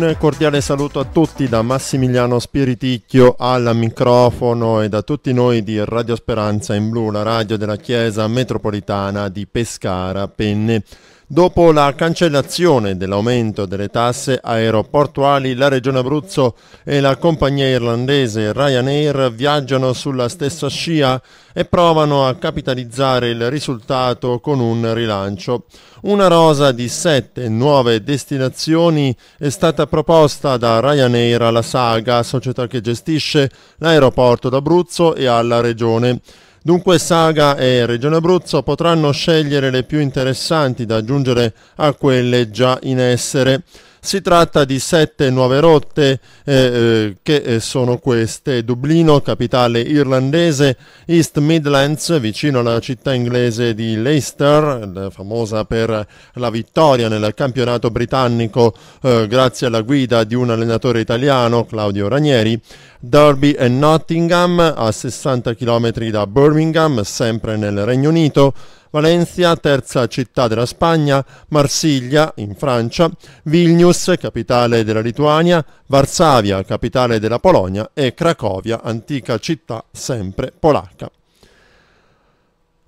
Un cordiale saluto a tutti da Massimiliano Spiriticchio al microfono e da tutti noi di Radio Speranza in Blu, la radio della Chiesa Metropolitana di Pescara, Penne. Dopo la cancellazione dell'aumento delle tasse aeroportuali, la Regione Abruzzo e la compagnia irlandese Ryanair viaggiano sulla stessa scia e provano a capitalizzare il risultato con un rilancio. Una rosa di sette nuove destinazioni è stata proposta da Ryanair alla Saga, società che gestisce l'aeroporto d'Abruzzo e alla Regione. Dunque Saga e Regione Abruzzo potranno scegliere le più interessanti da aggiungere a quelle già in essere. Si tratta di sette nuove rotte eh, eh che eh, sono queste Dublino, capitale irlandese, East Midlands, vicino alla città inglese di Leicester, eh, famosa per la vittoria nel campionato britannico eh, grazie alla guida di un allenatore italiano, Claudio Ranieri, Derby e Nottingham a 60 km da Birmingham, sempre nel Regno Unito, Valencia, terza città della Spagna, Marsiglia, in Francia, Vilnius, capitale della Lituania, Varsavia, capitale della Polonia e Cracovia, antica città sempre polacca.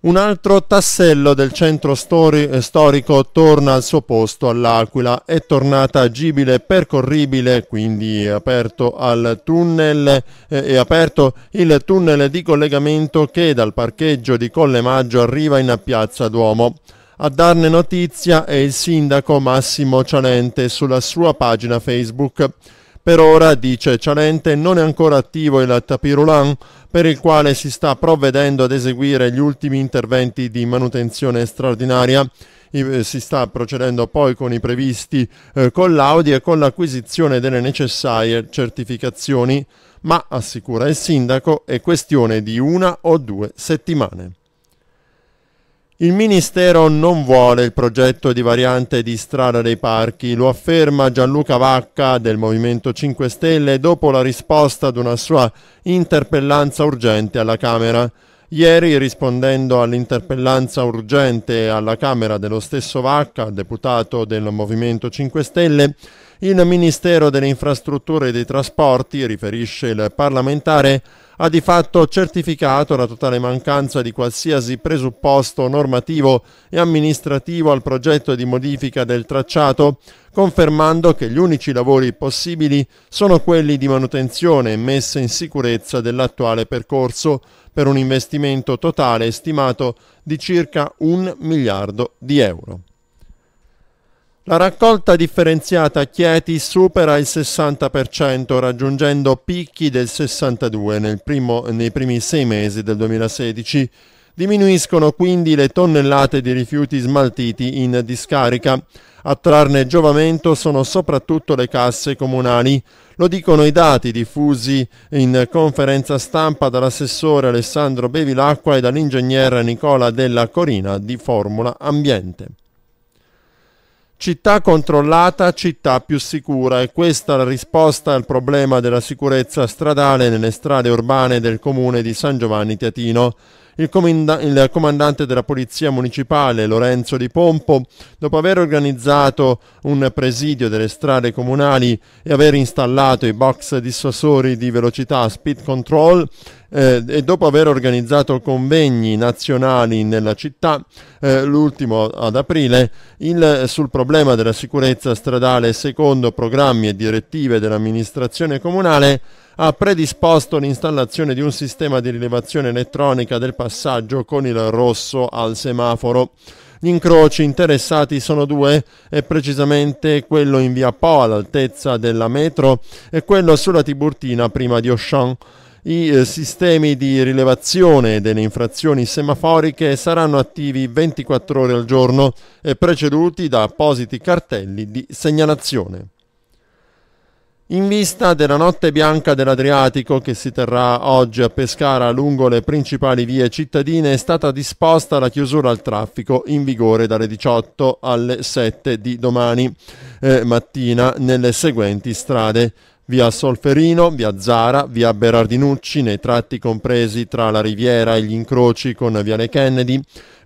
Un altro tassello del centro stori eh, storico torna al suo posto all'Aquila, è tornata agibile e percorribile, quindi è aperto, tunnel, eh, è aperto il tunnel di collegamento che dal parcheggio di Colle Maggio arriva in Piazza Duomo. A darne notizia è il sindaco Massimo Cialente sulla sua pagina Facebook. Per ora, dice Cialente, non è ancora attivo il tapirulan per il quale si sta provvedendo ad eseguire gli ultimi interventi di manutenzione straordinaria eh, si sta procedendo poi con i previsti eh, collaudi e con l'acquisizione delle necessarie certificazioni, ma assicura il sindaco è questione di una o due settimane. Il Ministero non vuole il progetto di variante di strada dei parchi, lo afferma Gianluca Vacca del Movimento 5 Stelle dopo la risposta ad una sua interpellanza urgente alla Camera. Ieri, rispondendo all'interpellanza urgente alla Camera dello stesso Vacca, deputato del Movimento 5 Stelle, il Ministero delle Infrastrutture e dei Trasporti, riferisce il parlamentare, ha di fatto certificato la totale mancanza di qualsiasi presupposto normativo e amministrativo al progetto di modifica del tracciato, confermando che gli unici lavori possibili sono quelli di manutenzione e messa in sicurezza dell'attuale percorso, per un investimento totale stimato di circa un miliardo di euro. La raccolta differenziata a Chieti supera il 60%, raggiungendo picchi del 62% primo, nei primi sei mesi del 2016. Diminuiscono quindi le tonnellate di rifiuti smaltiti in discarica. A trarne giovamento sono soprattutto le casse comunali. Lo dicono i dati diffusi in conferenza stampa dall'assessore Alessandro Bevilacqua e dall'ingegnere Nicola Della Corina di Formula Ambiente. Città controllata, città più sicura e questa è la risposta al problema della sicurezza stradale nelle strade urbane del comune di San Giovanni Teatino. Il, comanda- il, comandante della polizia municipale Lorenzo Di Pompo, dopo aver organizzato un presidio delle strade comunali e aver installato i box dissuasori di velocità speed control eh, e dopo aver organizzato convegni nazionali nella città, eh, l'ultimo ad aprile, il, sul problema della sicurezza stradale secondo programmi e direttive dell'amministrazione comunale, ha predisposto l'installazione di un sistema di rilevazione elettronica del passaggio con il rosso al semaforo. Gli incroci interessati sono due, e precisamente quello in via Po all'altezza della metro e quello sulla Tiburtina prima di Auchan. I eh, sistemi di rilevazione delle infrazioni semaforiche saranno attivi 24 ore al giorno e preceduti da appositi cartelli di segnalazione in vista della notte bianca dell'Adriatico che si terrà oggi a Pescara lungo le principali vie cittadine è stata disposta la chiusura al traffico in vigore dalle 18 alle 7 di domani eh, mattina nelle seguenti strade via Solferino, via Zara, via Berardinucci nei tratti compresi tra la Riviera e gli incroci con viale Kennedy,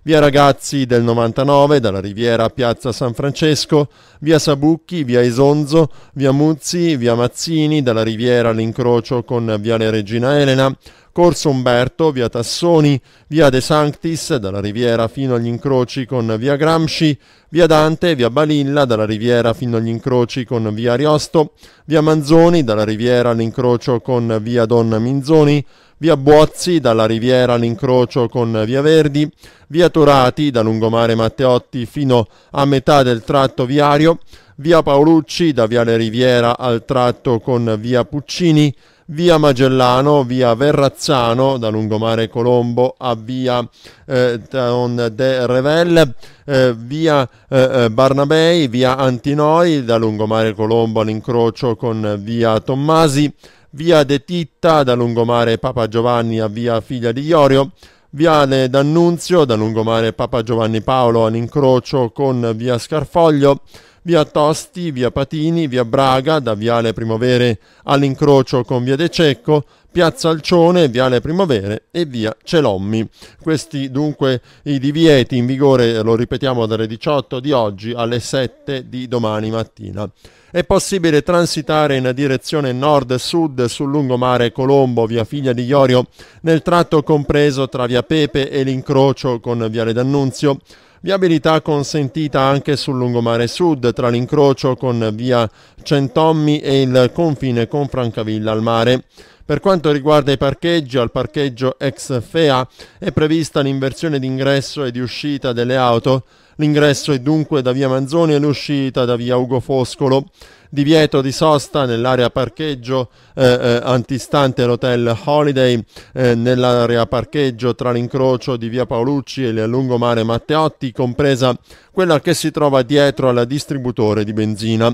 via Ragazzi del 99, dalla Riviera a Piazza San Francesco, via Sabucchi, via Isonzo, via Muzzi, via Mazzini, dalla Riviera all'incrocio con viale Regina Elena, Corso Umberto, via Tassoni, via De Sanctis, dalla Riviera fino agli incroci con via Gramsci, via Dante, via Balilla, dalla Riviera fino agli incroci con via Ariosto, via Manzoni, dalla Riviera all'incrocio con via Donna Minzoni, via Buozzi dalla Riviera all'incrocio con via Verdi, via Turati da lungomare Matteotti fino a metà del tratto viario, via Paolucci da viale Riviera al tratto con via Puccini, via Magellano, via Verrazzano, da lungomare Colombo a via eh, de Revelle, eh, via eh, eh, Barnabei, via Antinoi, da lungomare Colombo all'incrocio con via Tommasi, via De Titta da lungomare Papa Giovanni a via Figlia di Iorio, viale D'Annunzio da lungomare Papa Giovanni Paolo all'incrocio con via Scarfoglio, via Tosti, via Patini, via Braga da viale Primovere all'incrocio con via De Cecco, Piazza Alcione, Viale Primavere e Via Celommi. Questi dunque i divieti in vigore, lo ripetiamo, dalle 18 di oggi alle 7 di domani mattina. È possibile transitare in direzione nord-sud sul lungomare Colombo via Figlia di Iorio nel tratto compreso tra via Pepe e l'incrocio con Viale D'Annunzio Viabilità consentita anche sul lungomare sud tra l'incrocio con via Centommi e il confine con Francavilla al mare. Per quanto riguarda i parcheggi, al parcheggio ex FEA è prevista l'inversione d'ingresso e di uscita delle auto L'ingresso è dunque da via Manzoni e l'uscita da via Ugo Foscolo. Divieto di sosta nell'area parcheggio eh, eh, antistante l'hotel Holiday, eh, nell'area parcheggio tra l'incrocio di via Paolucci e il lungomare Matteotti, compresa quella che si trova dietro alla distributore di benzina.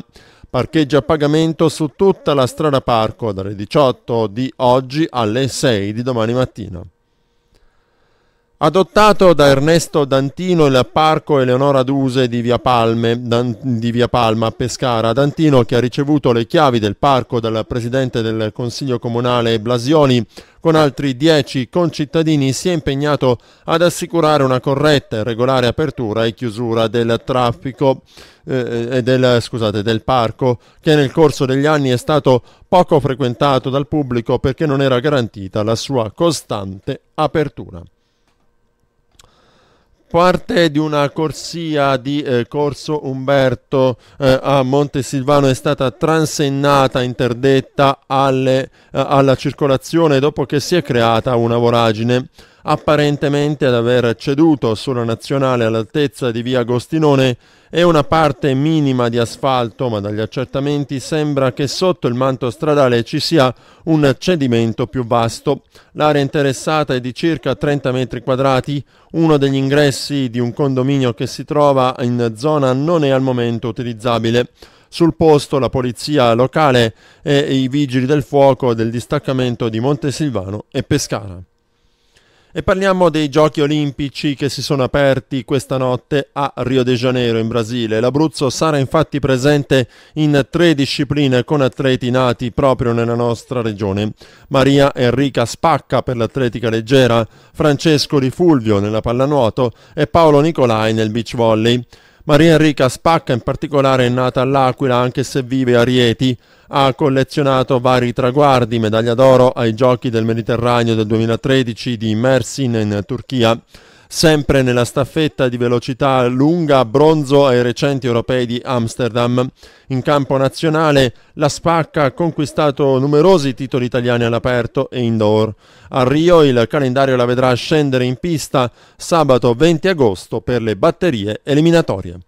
Parcheggio a pagamento su tutta la strada parco dalle 18 di oggi alle 6 di domani mattina. Adottato da Ernesto Dantino il parco Eleonora Duse di Via, Palme, Dan, di Via Palma a Pescara, Dantino che ha ricevuto le chiavi del parco dal presidente del Consiglio Comunale Blasioni, con altri dieci concittadini si è impegnato ad assicurare una corretta e regolare apertura e chiusura del traffico eh, eh del, scusate, del parco, che nel corso degli anni è stato poco frequentato dal pubblico perché non era garantita la sua costante apertura parte di una corsia di eh, Corso Umberto eh, a Montesilvano è stata transennata, interdetta alle, eh, alla circolazione dopo che si è creata una voragine apparentemente ad aver ceduto sulla nazionale all'altezza di via Agostinone e una parte minima di asfalto, ma dagli accertamenti sembra che sotto il manto stradale ci sia un cedimento più vasto. L'area interessata è di circa 30 metri quadrati, uno degli ingressi di un condominio che si trova in zona non è al momento utilizzabile. Sul posto la polizia locale e i vigili del fuoco del distaccamento di Montesilvano e Pescara. E parliamo dei giochi olimpici che si sono aperti questa notte a Rio de Janeiro in Brasile. L'Abruzzo sarà infatti presente in tre discipline con atleti nati proprio nella nostra regione. Maria Enrica Spacca per l'atletica leggera, Francesco Di Fulvio nella pallanuoto e Paolo Nicolai nel beach volley. Maria Enrica Spacca in particolare è nata all'Aquila anche se vive a Rieti, ha collezionato vari traguardi, medaglia d'oro ai Giochi del Mediterraneo del 2013 di Mersin in Turchia sempre nella staffetta di velocità lunga, bronzo ai recenti europei di Amsterdam. In campo nazionale la Spacca ha conquistato numerosi titoli italiani all'aperto e indoor. A Rio il calendario la vedrà scendere in pista sabato 20 agosto per le batterie eliminatorie.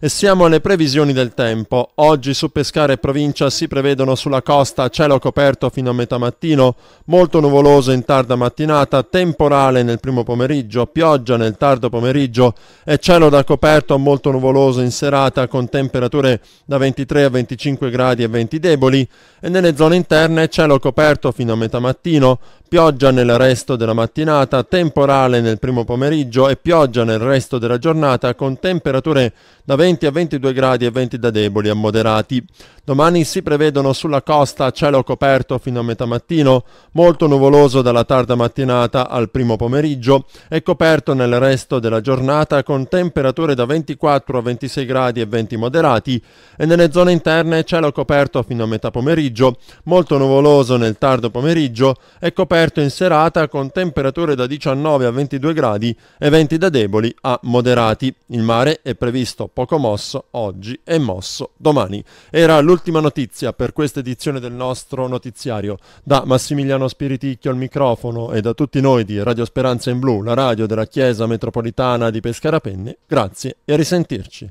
E siamo alle previsioni del tempo. Oggi su Pescara e provincia si prevedono sulla costa cielo coperto fino a metà mattino, molto nuvoloso in tarda mattinata, temporale nel primo pomeriggio, pioggia nel tardo pomeriggio e cielo da coperto molto nuvoloso in serata con temperature da 23 a 25 gradi e venti deboli e nelle zone interne cielo coperto fino a metà mattino, pioggia nel resto della mattinata, temporale nel primo pomeriggio e pioggia nel resto della giornata con temperature da 20 a 22 gradi e venti da deboli a moderati. Domani si prevedono sulla costa cielo coperto fino a metà mattino, molto nuvoloso dalla tarda mattinata al primo pomeriggio e coperto nel resto della giornata con temperature da 24 a 26 gradi e venti moderati e nelle zone interne cielo coperto fino a metà pomeriggio, molto nuvoloso nel tardo pomeriggio e coperto coperto in serata con temperature da 19 a 22 gradi e venti da deboli a moderati. Il mare è previsto poco mosso oggi e mosso domani. Era l'ultima notizia per questa edizione del nostro notiziario. Da Massimiliano Spiriticchio al microfono e da tutti noi di Radio Speranza in Blu, la radio della Chiesa Metropolitana di Pescara Penne, grazie e a risentirci.